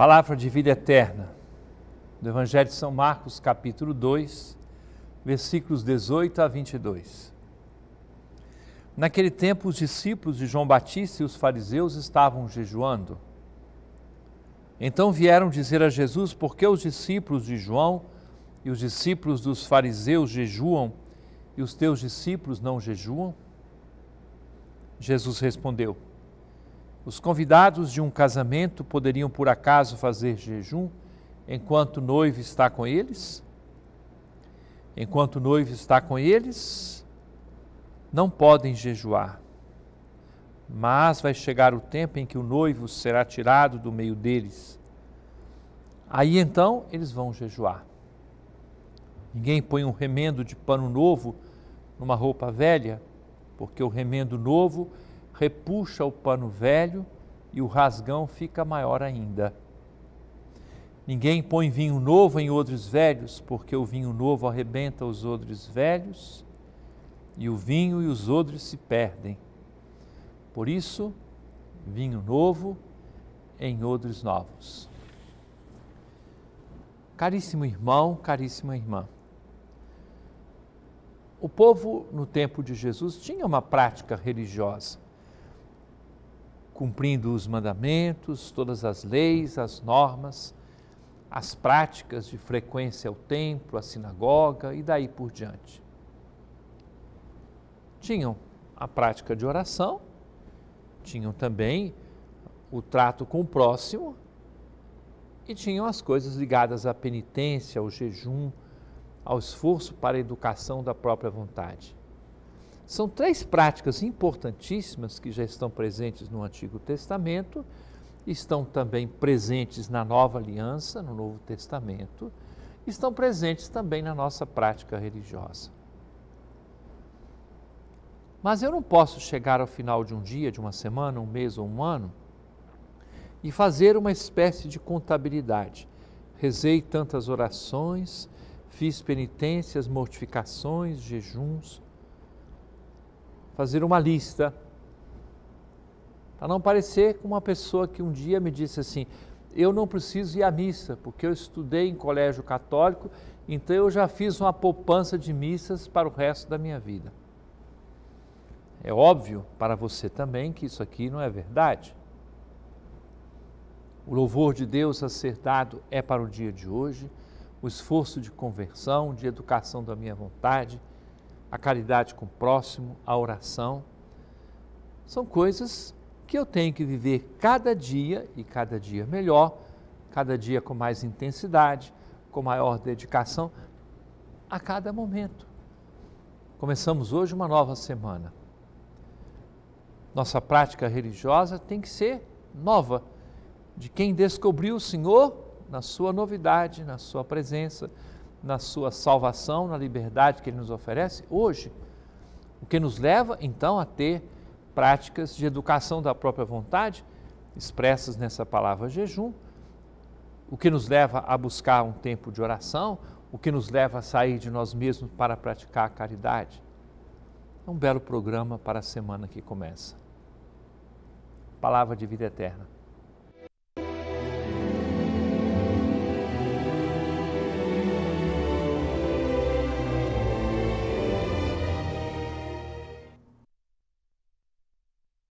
Palavra de vida eterna, do Evangelho de São Marcos, capítulo 2, versículos 18 a 22. Naquele tempo, os discípulos de João Batista e os fariseus estavam jejuando. Então vieram dizer a Jesus: Por que os discípulos de João e os discípulos dos fariseus jejuam e os teus discípulos não jejuam? Jesus respondeu: os convidados de um casamento poderiam por acaso fazer jejum enquanto o noivo está com eles? Enquanto o noivo está com eles, não podem jejuar. Mas vai chegar o tempo em que o noivo será tirado do meio deles. Aí então eles vão jejuar. Ninguém põe um remendo de pano novo numa roupa velha, porque o remendo novo repuxa o pano velho e o rasgão fica maior ainda. Ninguém põe vinho novo em odres velhos, porque o vinho novo arrebenta os odres velhos, e o vinho e os odres se perdem. Por isso, vinho novo em odres novos. Caríssimo irmão, caríssima irmã, o povo no tempo de Jesus tinha uma prática religiosa cumprindo os mandamentos, todas as leis, as normas, as práticas de frequência ao templo, à sinagoga e daí por diante. Tinham a prática de oração, tinham também o trato com o próximo e tinham as coisas ligadas à penitência, ao jejum, ao esforço para a educação da própria vontade. São três práticas importantíssimas que já estão presentes no Antigo Testamento, estão também presentes na Nova Aliança, no Novo Testamento, estão presentes também na nossa prática religiosa. Mas eu não posso chegar ao final de um dia, de uma semana, um mês ou um ano e fazer uma espécie de contabilidade. Rezei tantas orações, fiz penitências, mortificações, jejuns, fazer uma lista, para não parecer com uma pessoa que um dia me disse assim: eu não preciso ir à missa, porque eu estudei em colégio católico, então eu já fiz uma poupança de missas para o resto da minha vida. É óbvio para você também que isso aqui não é verdade. O louvor de Deus a ser dado é para o dia de hoje, o esforço de conversão, de educação da minha vontade, a caridade com o próximo, a oração. São coisas que eu tenho que viver cada dia e cada dia melhor, cada dia com mais intensidade, com maior dedicação, a cada momento. Começamos hoje uma nova semana. Nossa prática religiosa tem que ser nova, de quem descobriu o Senhor na sua novidade, na sua presença na sua salvação, na liberdade que ele nos oferece hoje, o que nos leva então a ter práticas de educação da própria vontade, expressas nessa palavra jejum, o que nos leva a buscar um tempo de oração, o que nos leva a sair de nós mesmos para praticar a caridade. É um belo programa para a semana que começa. Palavra de vida eterna.